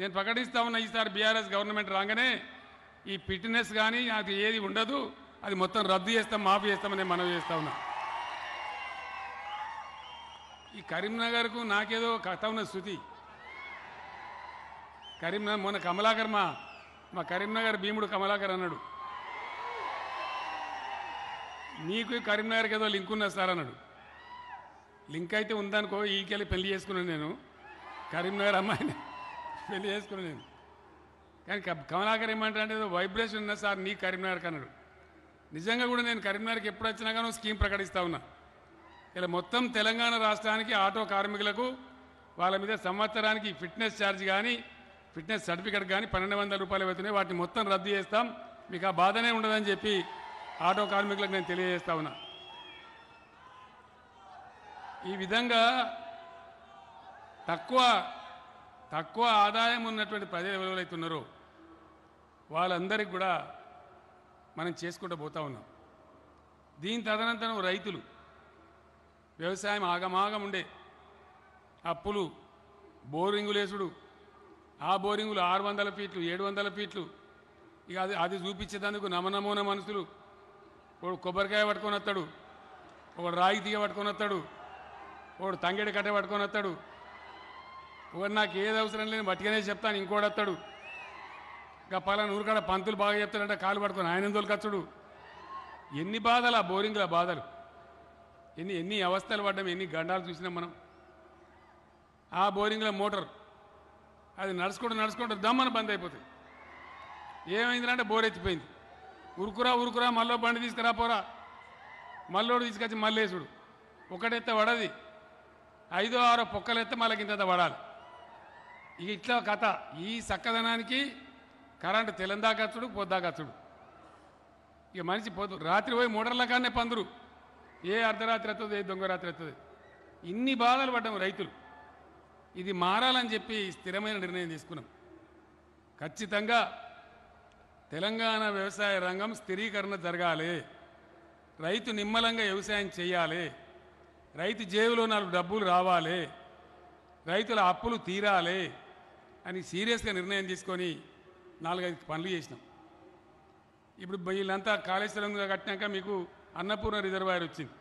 నేను ప్రకటిస్తా ఉన్నా ఈసారి బీఆర్ఎస్ గవర్నమెంట్ రాగానే ఈ ఫిట్నెస్ కానీ అది ఏది ఉండదు అది మొత్తం రద్దు చేస్తాం మాఫీ చేస్తామని నేను మనవి చేస్తా ఉన్నా ఈ కరీంనగర్కు నాకేదో కథ ఉన్న శృతి కరీంనగర్ మొన్న కమలాకర్ మా మా కరీంనగర్ భీముడు కమలాకర్ అన్నాడు నీకు కరీంనగర్కి ఏదో లింక్ ఉన్నా సార్ అన్నాడు లింక్ అయితే ఉందనుకో ఈకెళ్ళి పెళ్లి చేసుకున్నాను నేను కరీంనగర్ అమ్మాయిని పెళ్లి చేసుకుని నేను కానీ కమలాకర్ ఏమంటే వైబ్రేషన్ ఉన్నా సార్ నీ కరీంనగర్ కన్నాడు నిజంగా కూడా నేను కరీంనగర్కి ఎప్పుడు వచ్చినా కానీ స్కీమ్ ప్రకటిస్తా ఉన్నా ఇలా మొత్తం తెలంగాణ రాష్ట్రానికి ఆటో కార్మికులకు వాళ్ళ మీద సంవత్సరానికి ఫిట్నెస్ ఛార్జ్ కానీ ఫిట్నెస్ సర్టిఫికేట్ కానీ పన్నెండు వందల రూపాయలు అవుతున్నాయి వాటిని మొత్తం రద్దు చేస్తాం మీకు ఆ బాధనే ఉండదని చెప్పి ఆటో కార్మికులకు నేను తెలియజేస్తా ఉన్నా ఈ విధంగా తక్కువ తక్కువ ఆదాయం ఉన్నటువంటి ప్రజలు ఎవరెవరైతున్నారో వాళ్ళందరికీ కూడా మనం చేసుకుంటూ పోతా ఉన్నాం దీని తదనంతరం రైతులు వ్యవసాయం ఆగమాగం ఉండే అప్పులు బోరింగులు వేసుడు ఆ బోరింగులు ఆరు వందల ఫీట్లు ఏడు వందల ఫీట్లు ఇక అది అది చూపించేందుకు నమనమోన మనుషులు ఒకడు కొబ్బరికాయ పట్టుకొని వస్తాడు ఒకడు రాగి తీగ పట్టుకొని వస్తాడు ఒకడు తంగిడి కట్ట పట్టుకొని వస్తాడు ఇవన్నీ నాకు ఏది అవసరం లేని బట్టిగానే చెప్తాను ఇంకోటి వస్తాడు ఇంకా పలానా ఊరికాడ పంతులు బాగా చెప్తాడంటే కాలు పడుకొని ఆయన దొలకచ్చుడు ఎన్ని బాధలు ఆ బోరింగ్ల బాధలు ఎన్ని ఎన్ని అవస్థలు పడ్డాం ఎన్ని గండాలు చూసినాం మనం ఆ బోరింగ్ల మోటార్ అది నడుచుకుంటూ నడుచుకుంటూ దమ్మని బంద్ అయిపోతుంది ఏమైందంటే బోర్ ఎత్తిపోయింది ఉరుకురా ఉరుకురా మళ్ళీ బండి తీసుకురా పోరా మళ్ళోడు తీసుకొచ్చి మళ్ళీ ఒకటి ఒకటెత్త వడది ఐదో ఆరో ఎత్తే మళ్ళీ ఇంత పడాలి ఇక ఇట్లా కథ ఈ చక్కదనానికి కరెంటు తెలందాకచ్చుడు పొద్దాకచ్చుడు ఇక మనిషి పొద్దు రాత్రి పోయి మూడర్ల కానే పందురు ఏ అర్ధరాత్రి వస్తుంది ఏ దొంగ రాత్రి వస్తుంది ఇన్ని బాధలు పడ్డాం రైతులు ఇది మారాలని చెప్పి స్థిరమైన నిర్ణయం తీసుకున్నాం ఖచ్చితంగా తెలంగాణ వ్యవసాయ రంగం స్థిరీకరణ జరగాలి రైతు నిమ్మలంగా వ్యవసాయం చేయాలి రైతు జేబులో నాలుగు డబ్బులు రావాలి రైతుల అప్పులు తీరాలి అని సీరియస్గా నిర్ణయం తీసుకొని నాలుగైదు పనులు చేసినాం ఇప్పుడు వీళ్ళంతా కాళేశ్వరం కట్టినాక మీకు అన్నపూర్ణ రిజర్వాయర్ వచ్చింది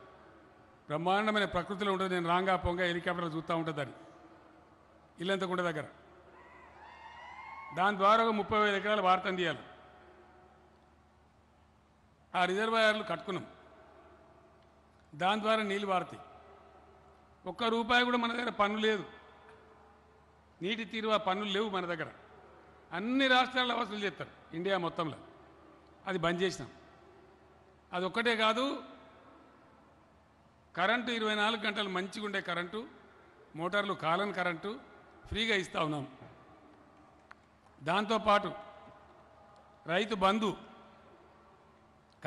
బ్రహ్మాండమైన ప్రకృతిలో ఉంటుంది నేను రాంగా పొంగ హెలికాప్టర్లు చూస్తూ ఉంటుంది అది ఇల్లంతకుండ దగ్గర దాని ద్వారా ముప్పై ఐదు ఎకరాలు వార్తం తీయాలి ఆ రిజర్వాయర్లు కట్టుకున్నాం దాని ద్వారా నీళ్ళు వారుతాయి ఒక్క రూపాయి కూడా మన దగ్గర పన్ను లేదు నీటి తీరువా పనులు లేవు మన దగ్గర అన్ని రాష్ట్రాల్లో వసూలు చేస్తారు ఇండియా మొత్తంలో అది బంద్ చేసినాం అది ఒక్కటే కాదు కరెంటు ఇరవై నాలుగు గంటలు మంచిగా ఉండే కరెంటు మోటార్లు కాలని కరెంటు ఫ్రీగా ఇస్తూ ఉన్నాం దాంతోపాటు రైతు బంధు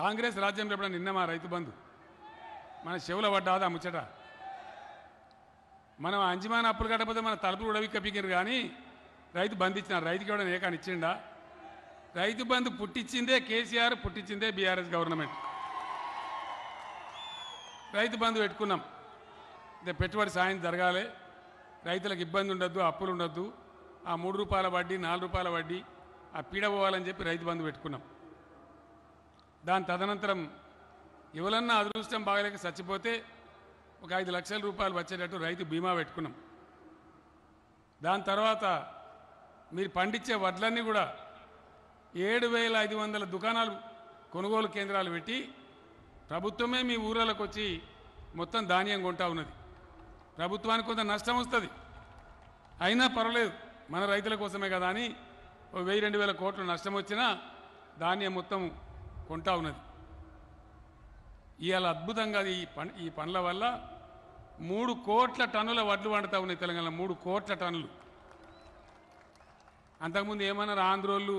కాంగ్రెస్ రాజ్యం చెప్పడం నిన్న మా రైతు బంధు మన శివుల పడ్డాదా ముచ్చట మనం అంజమాన అప్పులు కట్టకపోతే మన తలుపులు ఉడవి కప్పించారు కానీ రైతు బంద్ ఇచ్చినారు రైతుకి ఎవడని ఏకాని ఇచ్చిండా రైతు బంధు పుట్టించిందే కేసీఆర్ పుట్టించిందే బీఆర్ఎస్ గవర్నమెంట్ రైతు బంధు పెట్టుకున్నాం అంటే పెట్టుబడి సాయం జరగాలి రైతులకు ఇబ్బంది ఉండొద్దు అప్పులు ఉండొద్దు ఆ మూడు రూపాయల వడ్డీ నాలుగు రూపాయల వడ్డీ ఆ పీడ పోవాలని చెప్పి రైతు బంధు పెట్టుకున్నాం దాని తదనంతరం ఎవరన్నా అదృష్టం బాగలేక చచ్చిపోతే ఒక ఐదు లక్షల రూపాయలు వచ్చేటట్టు రైతు బీమా పెట్టుకున్నాం దాని తర్వాత మీరు పండించే వడ్లన్నీ కూడా ఏడు వేల ఐదు వందల దుకాణాలు కొనుగోలు కేంద్రాలు పెట్టి ప్రభుత్వమే మీ ఊర్లకు వచ్చి మొత్తం ధాన్యం కొంటా ఉన్నది ప్రభుత్వానికి కొంత నష్టం వస్తుంది అయినా పర్వాలేదు మన రైతుల కోసమే కదా అని ఓ వెయ్యి రెండు వేల కోట్లు నష్టం వచ్చినా ధాన్యం మొత్తం కొంటా ఉన్నది ఇవాళ అద్భుతంగా ఈ పం ఈ పనుల వల్ల మూడు కోట్ల టన్నుల వడ్లు వండుతా ఉన్నాయి తెలంగాణ మూడు కోట్ల టన్నులు అంతకుముందు ఏమన్నారు ఆంధ్రోళ్ళు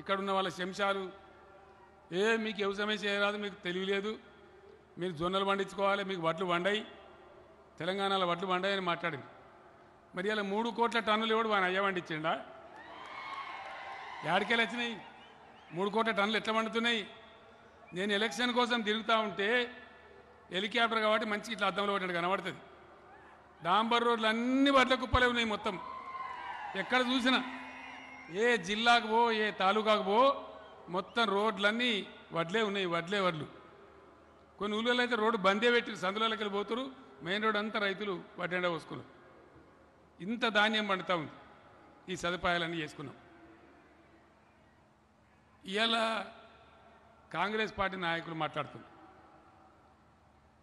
ఇక్కడ ఉన్న వాళ్ళ శంశాలు ఏ మీకు వ్యవసాయం చేయరాదు మీకు తెలియలేదు మీరు జొన్నలు పండించుకోవాలి మీకు వడ్లు వండాయి తెలంగాణలో వడ్లు వండాయి అని మాట్లాడింది మరి అలా మూడు కోట్ల టన్నులు ఎవడు వాని అయ్య పండించిండా యాడికెళ్ళి వచ్చినాయి మూడు కోట్ల టన్నులు ఎట్లా పండుతున్నాయి నేను ఎలక్షన్ కోసం తిరుగుతూ ఉంటే హెలికాప్టర్ కాబట్టి మంచి ఇట్లా అద్దంలో పడినట్టు కనబడుతుంది డాంబర్ రోడ్లు అన్ని బట్ల కుప్పలే ఉన్నాయి మొత్తం ఎక్కడ చూసినా ఏ జిల్లాకు పో ఏ తాలూకాకు పో మొత్తం రోడ్లన్నీ వడ్లే ఉన్నాయి వడ్లే వడ్లు కొన్ని ఊళ్ళలో అయితే రోడ్డు బందే పెట్టి సందులలోకి వెళ్ళిపోతారు మెయిన్ రోడ్ అంతా రైతులు వడ్డెండ పోసుకున్నారు ఇంత ధాన్యం పండుతూ ఉంది ఈ సదుపాయాలన్నీ చేసుకున్నాం ఇలా కాంగ్రెస్ పార్టీ నాయకులు మాట్లాడుతున్నారు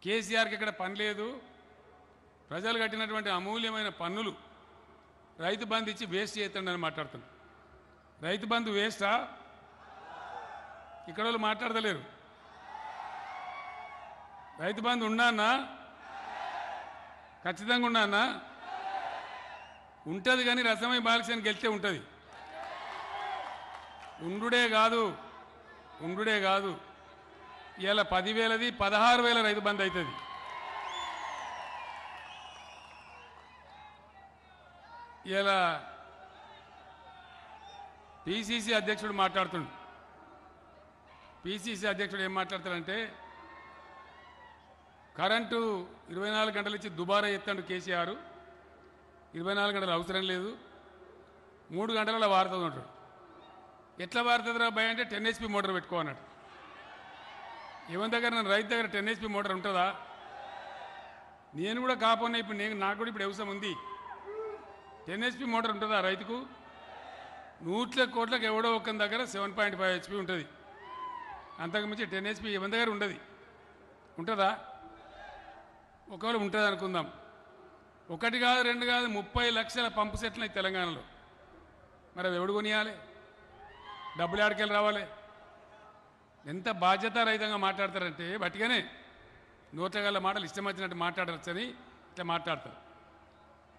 కేసీఆర్కి ఇక్కడ పని లేదు ప్రజలు కట్టినటువంటి అమూల్యమైన పన్నులు రైతు బంధు ఇచ్చి వేస్ట్ చేస్తాడని మాట్లాడుతున్నాను రైతు బంధు వేస్టా ఇక్కడ వాళ్ళు మాట్లాడతలేరు రైతు బంధు ఉన్నానా ఖచ్చితంగా ఉన్నానా ఉంటుంది కానీ రసమై బాలసేని గెలిచే ఉంటుంది ఉండుడే కాదు ఉండుడే కాదు ఇలా పదివేలది పదహారు వేల రైతు బంద్ అవుతుంది ఇలా పిసిసి అధ్యక్షుడు మాట్లాడుతుండు పిసిసి అధ్యక్షుడు ఏం మాట్లాడతాడంటే కరెంటు ఇరవై నాలుగు గంటలు ఇచ్చి దుబారా ఎత్తాడు కేసీఆర్ ఇరవై నాలుగు గంటలు అవసరం లేదు మూడు గంటల వారుతుంది ఉంటాడు ఎట్లా వారుతుందిరా భయ అంటే టెన్ హెచ్పి మోటార్ పెట్టుకో అన్నాడు ఇవన్ దగ్గర రైతు దగ్గర టెన్ హెచ్పి మోటార్ ఉంటుందా నేను కూడా కాపోయినా ఇప్పుడు నేను నాకు కూడా ఇప్పుడు అవసరం ఉంది టెన్ హెచ్పి మోటార్ ఉంటుందా రైతుకు నూట్ల కోట్లకు ఎవడో ఒక్క దగ్గర సెవెన్ పాయింట్ ఫైవ్ హెచ్పి ఉంటుంది అంతకు మించి టెన్ హెచ్పి ఇవన్ దగ్గర ఉండదు ఉంటుందా ఒకవేళ ఉంటుంది అనుకుందాం ఒకటి కాదు రెండు కాదు ముప్పై లక్షల పంపు సెట్లు తెలంగాణలో మరి అవి ఎవడు కొనియాలి డబ్బులు ఆడికెళ్ళి రావాలి ఎంత బాధ్యతారహితంగా మాట్లాడతారంటే బట్టిగానే నోట్ల మాటలు ఇష్టం వచ్చినట్టు మాట్లాడవచ్చని ఇట్లా మాట్లాడతారు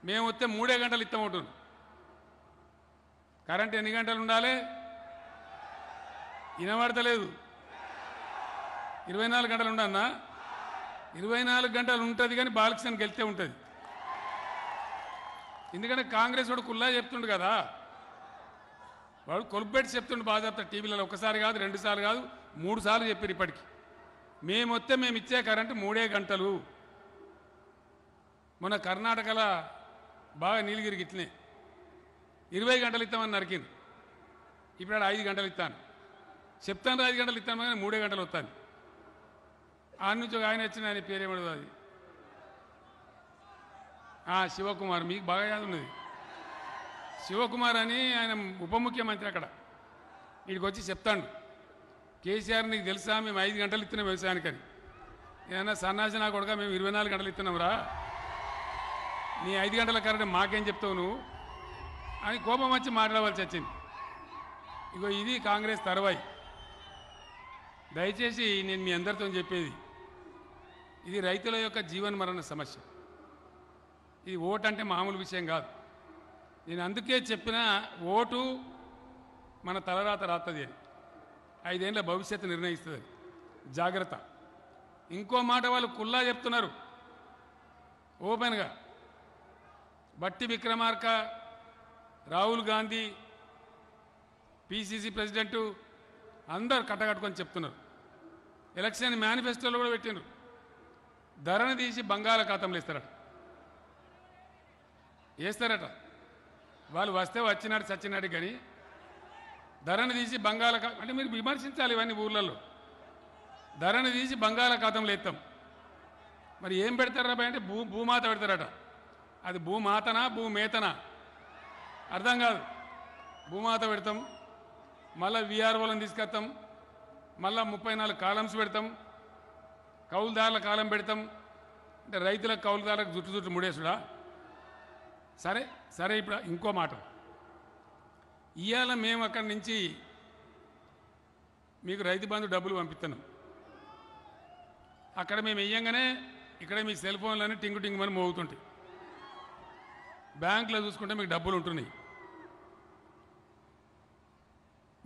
మేము వస్తే మూడే గంటలు ఇస్తామంటున్నాం కరెంట్ ఎన్ని గంటలు ఉండాలి వినబడతలేదు ఇరవై నాలుగు గంటలు ఉండన్నా ఇరవై నాలుగు గంటలు ఉంటుంది కానీ బాలకృష్ణ గెలితే ఉంటుంది ఎందుకంటే కాంగ్రెస్ వాడు కుల్లా చెప్తుండు కదా వాడు కొలుపెట్టి చెప్తుండు బాగా చెప్తాడు టీవీలలో ఒకసారి కాదు రెండుసార్లు కాదు మూడు సార్లు చెప్పారు ఇప్పటికి మేము వస్తే మేము ఇచ్చే కరెంటు మూడే గంటలు మొన్న కర్ణాటకలో బాగా నీలగిరికి ఇట్లే ఇరవై గంటలు ఇస్తామని నరికింది ఇప్పుడు ఐదు గంటలు ఇస్తాను చెప్తాను ఐదు గంటలు ఇస్తాను కానీ మూడే గంటలు వస్తాను ఆడ నుంచి ఒక ఆయన వచ్చిన ఆయన పేరేమడదు అది శివకుమార్ మీకు బాగా ఉన్నది శివకుమార్ అని ఆయన ఉప ముఖ్యమంత్రి అక్కడ వీడికి వచ్చి చెప్తాడు కేసీఆర్ నీకు తెలుసా మేము ఐదు గంటలు ఇస్తున్నాం వ్యవసాయానికని ఏదైనా సన్నాసి నా కొడుక మేము ఇరవై నాలుగు గంటలు ఇస్తున్నాంరా నీ ఐదు గంటల కరెంట్ మాకేం చెప్తావు నువ్వు అని కోపం వచ్చి మాట్లాడవలసి వచ్చింది ఇగో ఇది కాంగ్రెస్ తర్వాయి దయచేసి నేను మీ అందరితో చెప్పేది ఇది రైతుల యొక్క జీవన మరణ సమస్య ఇది ఓటు అంటే మామూలు విషయం కాదు నేను అందుకే చెప్పిన ఓటు మన తలరాత రాత్తది అని ఐదేళ్ల భవిష్యత్తు నిర్ణయిస్తుంది జాగ్రత్త ఇంకో మాట వాళ్ళు కుల్లా చెప్తున్నారు ఓపెన్గా బట్టి విక్రమార్క రాహుల్ గాంధీ పిసిసి ప్రెసిడెంటు అందరు కట్టగట్టుకొని చెప్తున్నారు ఎలక్షన్ మేనిఫెస్టోలో కూడా పెట్టినారు ధరను తీసి బంగాళాఖాతంలో ఇస్తారట వేస్తారట వాళ్ళు వస్తే వచ్చినాడు సచ్చినాడు కానీ ధరని తీసి బంగాళాఖాతం అంటే మీరు విమర్శించాలి ఇవన్నీ ఊర్లలో ధరని తీసి బంగాళాఖాతంలో ఎత్తాం మరి ఏం పెడతారా అంటే భూ భూమాత పెడతారట అది భూమాతనా భూమేతనా అర్థం కాదు భూమాత పెడతాం మళ్ళీ విఆర్ఓలను తీసుకొస్తాం మళ్ళీ ముప్పై నాలుగు కాలమ్స్ పెడతాం కౌలుదారుల కాలం పెడతాం అంటే రైతులకు కౌలుదారులకు జుట్టు జుట్టు ముడేసుడా సరే సరే ఇప్పుడు ఇంకో మాట ఇవాళ మేము అక్కడి నుంచి మీకు రైతు బంధు డబ్బులు పంపిస్తాను అక్కడ మేము వెయ్యంగానే ఇక్కడ మీ సెల్ ఫోన్లన్నీ టింగు టింగుమని మోగుతుంటాయి బ్యాంకులో చూసుకుంటే మీకు డబ్బులు ఉంటున్నాయి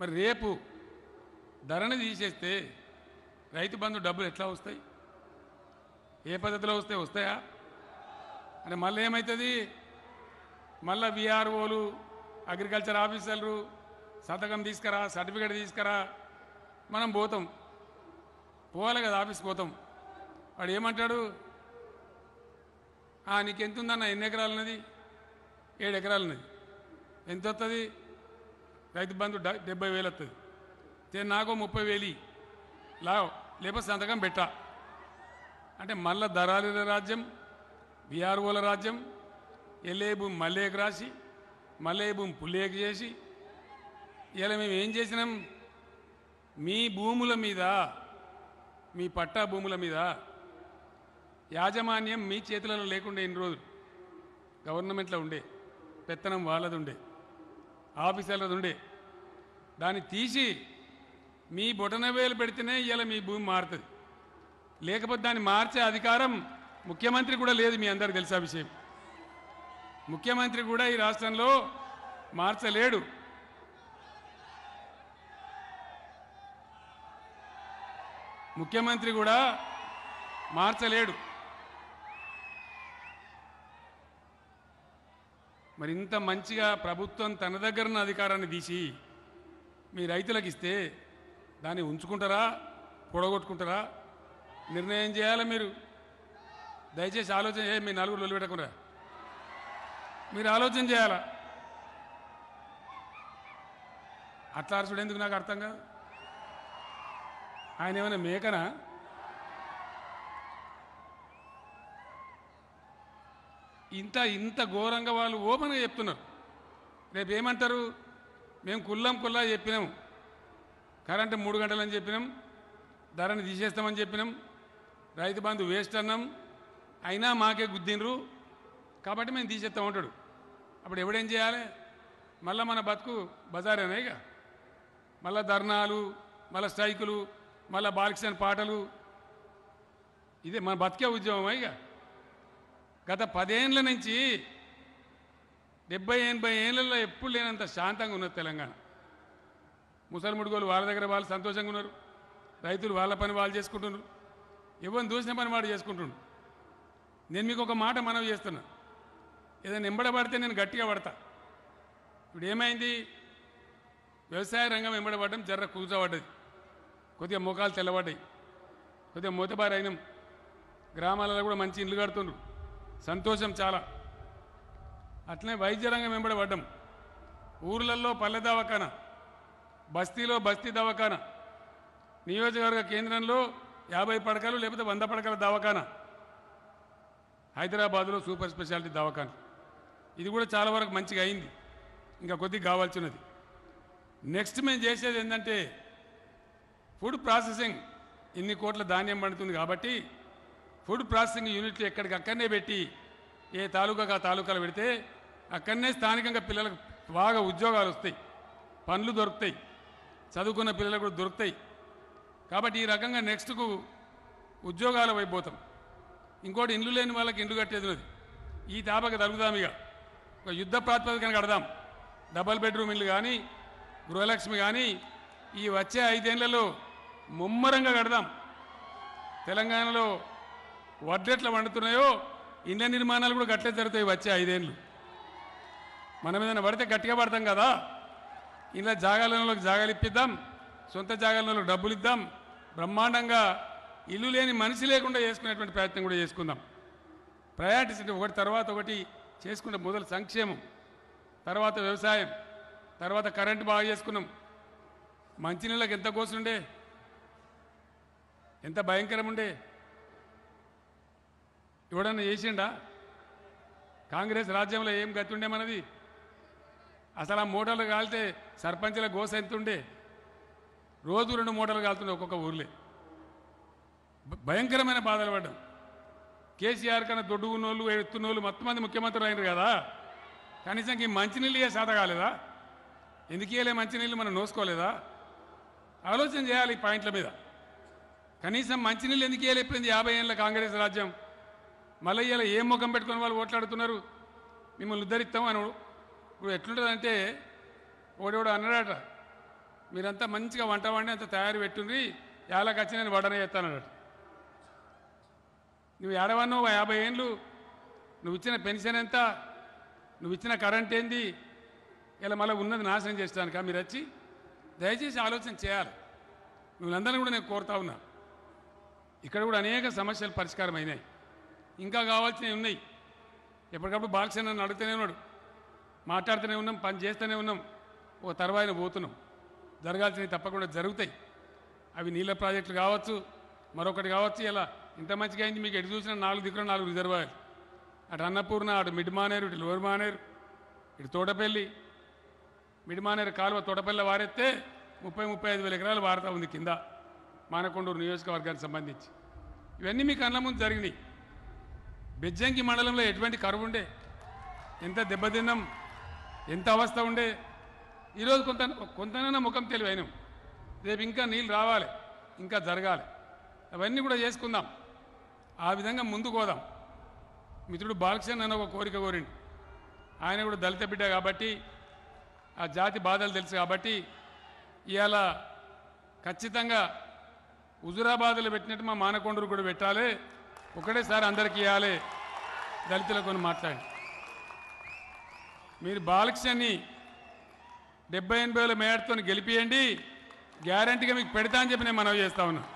మరి రేపు ధరని తీసేస్తే రైతు బంధు డబ్బులు ఎట్లా వస్తాయి ఏ పద్ధతిలో వస్తాయి వస్తాయా అని మళ్ళీ ఏమవుతుంది మళ్ళీ విఆర్ఓలు అగ్రికల్చర్ ఆఫీసర్లు సంతకం తీసుకురా సర్టిఫికేట్ తీసుకురా మనం పోతాం పోవాలి కదా ఆఫీస్కి పోతాం వాడు ఏమంటాడు నీకు ఎంత ఉందన్న ఎన్ని ఎకరాలు ఉన్నది ఏడు ఎకరాలు ఉన్నది ఎంత వస్తుంది రైతు బంధు డెబ్బై వేలు వస్తుంది నాకో ముప్పై వేలు లావ్ లేకపోతే సంతకం పెట్టా అంటే మళ్ళా దరాలి రాజ్యం బీఆర్ఓల రాజ్యం ఎల్ఏబు మల్లేకి రాసి మళ్ళీ భూమి పుల్లేక చేసి ఇలా మేము ఏం చేసినాం మీ భూముల మీద మీ పట్టా భూముల మీద యాజమాన్యం మీ చేతులలో లేకుండా ఇన్ని రోజులు గవర్నమెంట్లో ఉండే పెత్తనం వాళ్ళది ఉండే ఆఫీసర్లది ఉండే దాన్ని తీసి మీ బొటనవేలు పెడితేనే ఇలా మీ భూమి మారుతుంది లేకపోతే దాన్ని మార్చే అధికారం ముఖ్యమంత్రి కూడా లేదు మీ అందరు తెలిసే విషయం ముఖ్యమంత్రి కూడా ఈ రాష్ట్రంలో మార్చలేడు ముఖ్యమంత్రి కూడా మార్చలేడు మరి ఇంత మంచిగా ప్రభుత్వం తన దగ్గరన్న అధికారాన్ని తీసి మీ రైతులకు ఇస్తే దాన్ని ఉంచుకుంటారా పొడగొట్టుకుంటారా నిర్ణయం చేయాలా మీరు దయచేసి ఆలోచన మీ నలుగురు వెళ్ళి పెట్టకుండా మీరు ఆలోచన చేయాలా అట్లా చూడేందుకు నాకు అర్థం కాదు ఆయన ఏమైనా మేకనా ఇంత ఇంత ఘోరంగా వాళ్ళు ఓపెన్గా చెప్తున్నారు రేపు ఏమంటారు మేము కుల్లం కుల్లా చెప్పినాము కరెంటు మూడు గంటలని చెప్పినాం ధరని తీసేస్తామని చెప్పినాం రైతు బంధు వేస్ట్ అన్నాం అయినా మాకే గుద్దినరు కాబట్టి మేము తీసేస్తామంటాడు అప్పుడు ఎవడేం చేయాలి మళ్ళీ మన బతుకు బజారేనేగా మళ్ళీ ధర్నాలు మళ్ళీ స్ట్రైకులు మళ్ళీ బాలకృష్ణ పాటలు ఇదే మన బతికే ఉద్యమం ఇక గత పదేళ్ళ నుంచి డెబ్బై ఎనభై ఏళ్ళల్లో ఎప్పుడు లేనంత శాంతంగా ఉన్నది తెలంగాణ ముసలిముడుగోలు వాళ్ళ దగ్గర వాళ్ళు సంతోషంగా ఉన్నారు రైతులు వాళ్ళ పని వాళ్ళు చేసుకుంటున్నారు ఇవ్వని చూసిన పని వాడు చేసుకుంటున్నారు నేను మీకు ఒక మాట మనవి చేస్తున్నాను ఏదైనా ఎంబడబడితే నేను గట్టిగా పడతా ఇప్పుడు ఏమైంది వ్యవసాయ రంగం ఎంబడబడడం జర్ర కూర్చోబడ్డది కొద్దిగా ముఖాలు తెల్లబడ్డాయి కొద్దిగా మూతబారైనం గ్రామాలలో కూడా మంచి ఇల్లు కడుతుండ్రు సంతోషం చాలా అట్లనే వైద్య రంగం వెంబడబడ్డం ఊర్లలో పల్లె దవాఖానా బస్తీలో బస్తీ దవాఖానా నియోజకవర్గ కేంద్రంలో యాభై పడకలు లేకపోతే వంద పడకల దవాఖానా హైదరాబాద్లో సూపర్ స్పెషాలిటీ దవాఖానా ఇది కూడా చాలా వరకు మంచిగా అయింది ఇంకా కొద్దిగా కావాల్సినది నెక్స్ట్ మేము చేసేది ఏంటంటే ఫుడ్ ప్రాసెసింగ్ ఇన్ని కోట్ల ధాన్యం పండుతుంది కాబట్టి ఫుడ్ ప్రాసెసింగ్ యూనిట్లు ఎక్కడికక్కడనే పెట్టి ఏ తాలూకాకు ఆ తాలూకాలు పెడితే అక్కడనే స్థానికంగా పిల్లలకు బాగా ఉద్యోగాలు వస్తాయి పనులు దొరుకుతాయి చదువుకున్న పిల్లలు కూడా దొరుకుతాయి కాబట్టి ఈ రకంగా నెక్స్ట్కు ఉద్యోగాలు అయిపోతాం ఇంకోటి ఇండ్లు లేని వాళ్ళకి ఇండ్లు కట్టేది ఈ తాపక తరుగుదామిగా ఒక యుద్ధ ప్రాతిపదికన కడదాం డబల్ బెడ్రూమ్ ఇల్లు కానీ గృహలక్ష్మి కానీ ఈ వచ్చే ఐదేళ్లలో ముమ్మరంగా కడదాం తెలంగాణలో వడ్లెట్లు వండుతున్నాయో ఇండ్ల నిర్మాణాలు కూడా గట్లే జరుగుతాయి వచ్చే ఐదేళ్ళు మనం ఏదైనా పడితే గట్టిగా పడతాం కదా ఇంట్లో జాగాలలోకి జాగాలు ఇప్పిద్దాం సొంత జాగాలలో డబ్బులు ఇద్దాం బ్రహ్మాండంగా ఇల్లు లేని మనిషి లేకుండా చేసుకునేటువంటి ప్రయత్నం కూడా చేసుకుందాం ప్రయారిటీస్ ఒకటి తర్వాత ఒకటి చేసుకుంటే మొదలు సంక్షేమం తర్వాత వ్యవసాయం తర్వాత కరెంటు బాగా చేసుకున్నాం మంచినీళ్ళకి ఎంత కోసుండే ఎంత భయంకరం ఉండే ఎవడన్నా చేసిండా కాంగ్రెస్ రాజ్యంలో ఏం గతి ఉండే మనది అసలు ఆ మూటలు కాలితే సర్పంచ్ల గోస ఎంత ఉండే రోజు రెండు మూటలు కాలుతుండే ఒక్కొక్క ఊర్లే భయంకరమైన బాధలు పడ్డాం కేసీఆర్ కన్నా దొడ్డుకున్నోళ్ళు ఎత్తున్నోళ్ళు మొత్తం మంది ముఖ్యమంత్రులు అయినారు కదా కనీసం ఈ మంచినీళ్ళు ఏ సాధ కాలేదా ఎందుకేలే మంచినీళ్ళు మనం నోసుకోలేదా ఆలోచన చేయాలి ఈ పాయింట్ల మీద కనీసం మంచినీళ్ళు ఎందుకు వేయలేకపోయింది యాభై ఏళ్ళ కాంగ్రెస్ రాజ్యం మళ్ళీ ఇలా ఏం ముఖం పెట్టుకుని వాళ్ళు ఓట్లాడుతున్నారు మిమ్మల్ని ఉద్ధరిస్తాం అని ఇప్పుడు ఎట్లుంటుందంటే ఓడేవాడు అన్నాడట మీరంతా మంచిగా వంట వండి అంత తయారు పెట్టుండ్రి యాలకు వచ్చి నేను వడన చేస్తానన్నట్టు నువ్వు ఏడవన్నో యాభై ఏండ్లు నువ్వు ఇచ్చిన పెన్షన్ ఎంత నువ్వు ఇచ్చిన కరెంట్ ఏంది ఇలా మళ్ళీ ఉన్నది నాశనం చేస్తాను కా మీరు వచ్చి దయచేసి ఆలోచన చేయాలి మిమ్మల్ని కూడా నేను కోరుతా ఉన్నా ఇక్కడ కూడా అనేక సమస్యలు పరిష్కారం అయినాయి ఇంకా కావాల్సినవి ఉన్నాయి ఎప్పటికప్పుడు బాలకృష్ణ నన్ను అడుగుతూనే ఉన్నాడు మాట్లాడుతూనే ఉన్నాం పని చేస్తూనే ఉన్నాం ఓ తర్వాత పోతున్నాం జరగాల్సినవి తప్పకుండా జరుగుతాయి అవి నీళ్ళ ప్రాజెక్టులు కావచ్చు మరొకటి కావచ్చు ఇలా ఇంత మంచిగా అయింది మీకు ఎటు చూసినా నాలుగు దిక్కులు నాలుగు రిజర్వాయర్ అటు అన్నపూర్ణ అటు మిడ్ మానేరు ఇటు లోవర్ మానేరు ఇటు తోటపల్లి మానేరు కాలువ తోటపల్లి వారెత్తే ముప్పై ముప్పై ఐదు వేల ఎకరాలు వారుతా ఉంది కింద మానకొండూరు నియోజకవర్గానికి సంబంధించి ఇవన్నీ మీకు అన్న ముందు జరిగినాయి బెజ్జంకి మండలంలో ఎటువంటి కరువు ఉండే ఎంత దెబ్బతిన్నాం ఎంత అవస్థ ఉండే ఈరోజు కొంత కొంతనైనా ముఖం తెలివైనాం రేపు ఇంకా నీళ్ళు రావాలి ఇంకా జరగాలి అవన్నీ కూడా చేసుకుందాం ఆ విధంగా ముందు కోదాం మిత్రుడు బాలకృష్ణ అని ఒక కోరిక కోరిండు ఆయన కూడా దళిత బిడ్డ కాబట్టి ఆ జాతి బాధలు తెలుసు కాబట్టి ఇవాళ ఖచ్చితంగా హుజురాబాద్లో పెట్టినట్టు మా మానకొండరు కూడా పెట్టాలి ఒకటేసారి అందరికీ ఇవ్వాలి దళితుల కొన్ని మాట్లాడి మీరు బాలకృష్ణని డెబ్బై ఎనభై వేల మేడతో గెలిపియండి గ్యారంటీగా మీకు పెడతా అని చెప్పి నేను మనవి చేస్తా ఉన్నాను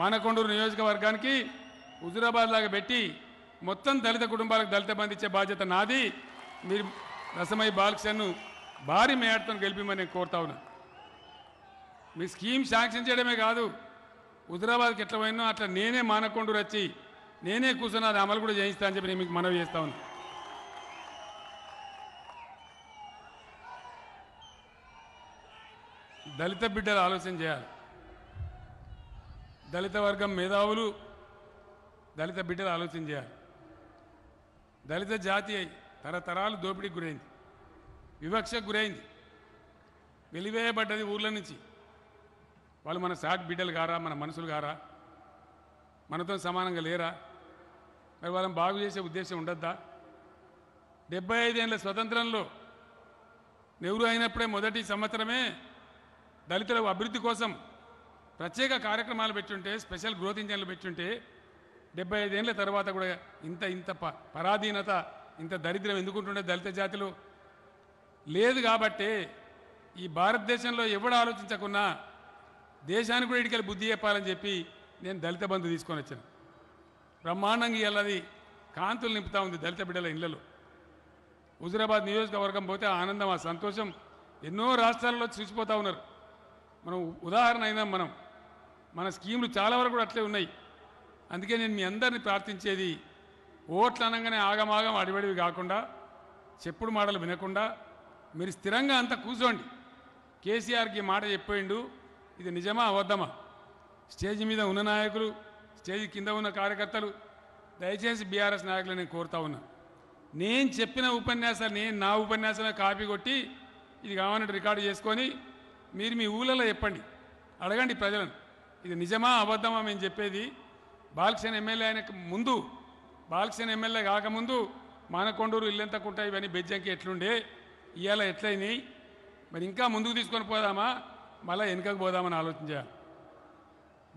మానకొండూరు నియోజకవర్గానికి హుజురాబాద్ లాగా పెట్టి మొత్తం దళిత కుటుంబాలకు దళిత బంధు ఇచ్చే బాధ్యత నాది మీరు రసమై బాలకృష్ణను భారీ మేడతో గెలిపిమని నేను కోరుతా ఉన్నా మీ స్కీమ్ శాంక్షన్ చేయడమే కాదు హుజురాబాద్కి ఎట్లా పోయినో అట్లా నేనే మానకొండూరు వచ్చి నేనే కూర్చొని అది అమలు కూడా చేయిస్తా అని చెప్పి నేను మీకు మనవి చేస్తా ఉన్నా దళిత బిడ్డలు ఆలోచన చేయాలి దళిత వర్గం మేధావులు దళిత బిడ్డలు ఆలోచన చేయాలి దళిత జాతి అయి తరతరాలు దోపిడీకి గురైంది వివక్షకు గురైంది వెలివేయబడ్డది ఊర్ల నుంచి వాళ్ళు మన సాటి బిడ్డలు కారా మన మనుషులు కారా మనతో సమానంగా లేరా మరి వాళ్ళని బాగు చేసే ఉద్దేశం ఉండద్దా డెబ్బై ఐదేళ్ళ స్వతంత్రంలో నెహ్రూ అయినప్పుడే మొదటి సంవత్సరమే దళితుల అభివృద్ధి కోసం ప్రత్యేక కార్యక్రమాలు పెట్టుంటే స్పెషల్ గ్రోత్ ఇంజన్లు పెట్టుంటే డెబ్బై ఐదేళ్ళ తర్వాత కూడా ఇంత ఇంత పరాధీనత ఇంత దరిద్రం ఎందుకుంటుండే దళిత జాతులు లేదు కాబట్టి ఈ భారతదేశంలో ఎవడు ఆలోచించకున్నా దేశానికి కూడా ఇటుకెళ్ళి బుద్ధి చెప్పాలని చెప్పి నేను దళిత బంధు తీసుకొని వచ్చాను బ్రహ్మాండంగా వెళ్ళది కాంతులు నింపుతా ఉంది దళిత బిడ్డల ఇళ్ళలో హుజురాబాద్ నియోజకవర్గం పోతే ఆనందం ఆ సంతోషం ఎన్నో రాష్ట్రాలలో చూసిపోతూ ఉన్నారు మనం ఉదాహరణ అయినా మనం మన స్కీములు చాలా వరకు కూడా అట్లే ఉన్నాయి అందుకే నేను మీ అందరిని ప్రార్థించేది ఓట్లు అనగానే ఆగమాగం అడివడివి కాకుండా చెప్పుడు మాటలు వినకుండా మీరు స్థిరంగా అంతా కూర్చోండి కేసీఆర్కి మాట చెప్పేయండు ఇది నిజమా అవద్దమా స్టేజ్ మీద ఉన్న నాయకులు స్టేజ్ కింద ఉన్న కార్యకర్తలు దయచేసి బీఆర్ఎస్ నాయకులు నేను కోరుతా ఉన్నా నేను చెప్పిన ఉపన్యాసాలు నేను నా ఉపన్యాసమే కాపీ కొట్టి ఇది కావాలంటే రికార్డు చేసుకొని మీరు మీ ఊళ్ళలో చెప్పండి అడగండి ప్రజలను ఇది నిజమా అబద్ధమా మేము చెప్పేది బాలకృష్ణ ఎమ్మెల్యే ఆయనకు ముందు బాలకృష్ణ ఎమ్మెల్యే కాకముందు మానకొండూరు ఇల్లెంతకుంటా ఇవన్నీ బెజ్జంకి ఎట్లుండే ఇవాళ ఎట్లయినాయి మరి ఇంకా ముందుకు తీసుకొని పోదామా మళ్ళీ వెనుకకు పోదామని ఆలోచించా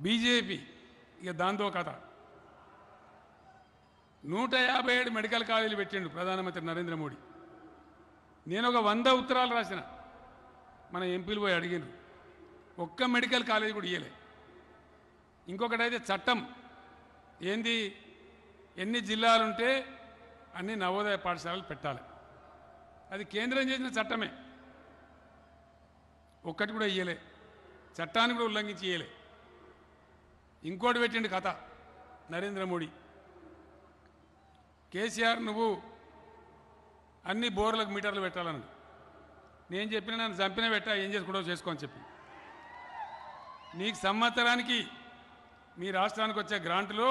బీజేపీ ఇక దాంతో కథ నూట యాభై ఏడు మెడికల్ కాలేజీలు పెట్టిండు ప్రధానమంత్రి నరేంద్ర మోడీ నేను ఒక వంద ఉత్తరాలు రాసిన మన ఎంపీలు పోయి అడిగిండు ఒక్క మెడికల్ కాలేజీ కూడా ఇయ్యలే ఇంకొకటి అయితే చట్టం ఏంది ఎన్ని జిల్లాలుంటే అన్ని నవోదయ పాఠశాలలు పెట్టాలి అది కేంద్రం చేసిన చట్టమే ఒక్కటి కూడా ఇయ్యలే చట్టాన్ని కూడా ఉల్లంఘించి ఇయ్యలే ఇంకోటి పెట్టిండు కథ నరేంద్ర మోడీ కేసీఆర్ నువ్వు అన్ని బోర్లకు మీటర్లు పెట్టాలన్నాడు నేను చెప్పిన నన్ను చంపిన పెట్టా ఏం చేసుకుంటావు చేసుకో అని చెప్పి నీకు సంవత్సరానికి మీ రాష్ట్రానికి వచ్చే గ్రాంట్లో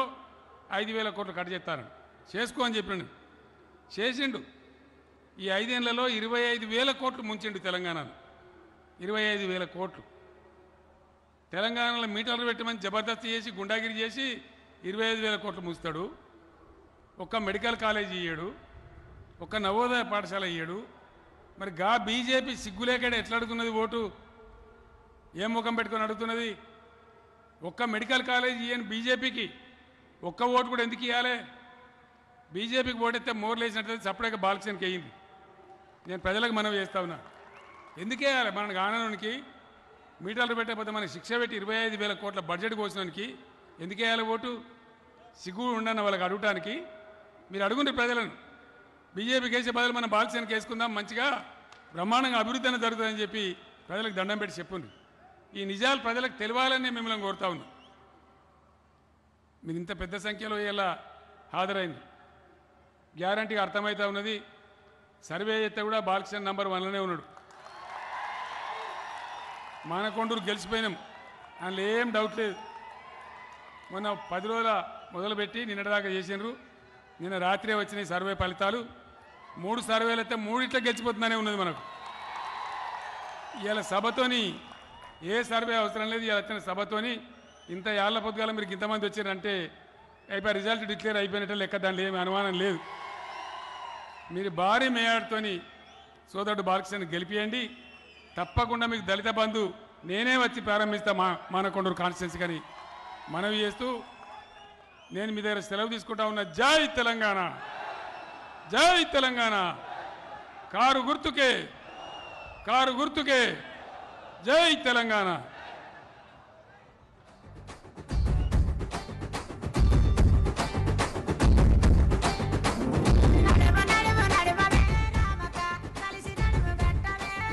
ఐదు వేల కోట్లు కట్ చేస్తారని చేసుకో అని చెప్పిండు చేసిండు ఈ ఐదేళ్లలో ఇరవై ఐదు వేల కోట్లు ముంచిండు తెలంగాణలో ఇరవై ఐదు వేల కోట్లు తెలంగాణలో మీటర్లు పెట్టమని జబర్దస్త్ చేసి గుండాగిరి చేసి ఇరవై ఐదు వేల కోట్లు ముంచుతాడు ఒక్క మెడికల్ కాలేజీ ఇయ్యాడు ఒక్క నవోదయ పాఠశాల ఇయ్యాడు మరి గా బీజేపీ సిగ్గులేకడ ఎట్లా అడుగుతున్నది ఓటు ఏం ముఖం పెట్టుకొని అడుగుతున్నది ఒక్క మెడికల్ కాలేజ్ ఇయ్యని బీజేపీకి ఒక్క ఓటు కూడా ఎందుకు ఇవ్వాలి బీజేపీకి ఓటెత్తే మోర్లేసినట్టు సపరేట్గా బాలకృష్ణకి అయ్యింది నేను ప్రజలకు మనవి చేస్తా ఉన్నా ఎందుకు వేయాలి మన ఆనందానికి మీటర్లు పెట్టకపోతే మనకి శిక్ష పెట్టి ఇరవై ఐదు వేల కోట్ల బడ్జెట్ కోసినానికి ఎందుకు వేయాలి ఓటు సిగ్గు ఉండని వాళ్ళకి అడగటానికి మీరు అడుగుండ్రు ప్రజలను బీజేపీకి వేసే బదులు మనం బాలసేనకి వేసుకుందాం మంచిగా బ్రహ్మాండంగా అభివృద్ధి అనేది జరుగుతుందని చెప్పి ప్రజలకు దండం పెట్టి చెప్పుండ్రు ఈ నిజాలు ప్రజలకు తెలియాలని మిమ్మల్ని కోరుతా ఉన్నా మీరు ఇంత పెద్ద సంఖ్యలో ఇలా హాజరైంది గ్యారంటీగా అర్థమవుతా ఉన్నది సర్వే చేస్తే కూడా బాలకృష్ణ నంబర్ వన్లోనే ఉన్నాడు మానకొండూరు గెలిచిపోయినాం అందులో ఏం డౌట్ లేదు మొన్న పది రోజుల మొదలుపెట్టి నిన్నటిదాకా చేసినారు నిన్న రాత్రే వచ్చిన సర్వే ఫలితాలు మూడు సర్వేలు అయితే మూడిట్లో గెలిచిపోతున్నానే ఉన్నది మనకు ఇలా సభతోని ఏ సర్వే అవసరం లేదు ఇలా వచ్చిన సభతోని ఇంత ఏళ్ల పొద్దుగాల మీరు ఇంతమంది వచ్చారంటే అయిపోయి రిజల్ట్ డిక్లేర్ అయిపోయినట్టు లెక్క దానిలో ఏమి అనుమానం లేదు మీరు భారీ మేయర్తోని సోదరుడు బాలకృష్ణ గెలిపియండి తప్పకుండా మీకు దళిత బంధు నేనే వచ్చి ప్రారంభిస్తా మా మానకొండూరు కాన్స్టిట్యున్సీ కానీ మనవి చేస్తూ నేను మీ దగ్గర సెలవు తీసుకుంటా ఉన్న జై తెలంగాణ జై తెలంగాణ కారు గుర్తుకే కారు గుర్తుకే జై తెలంగాణ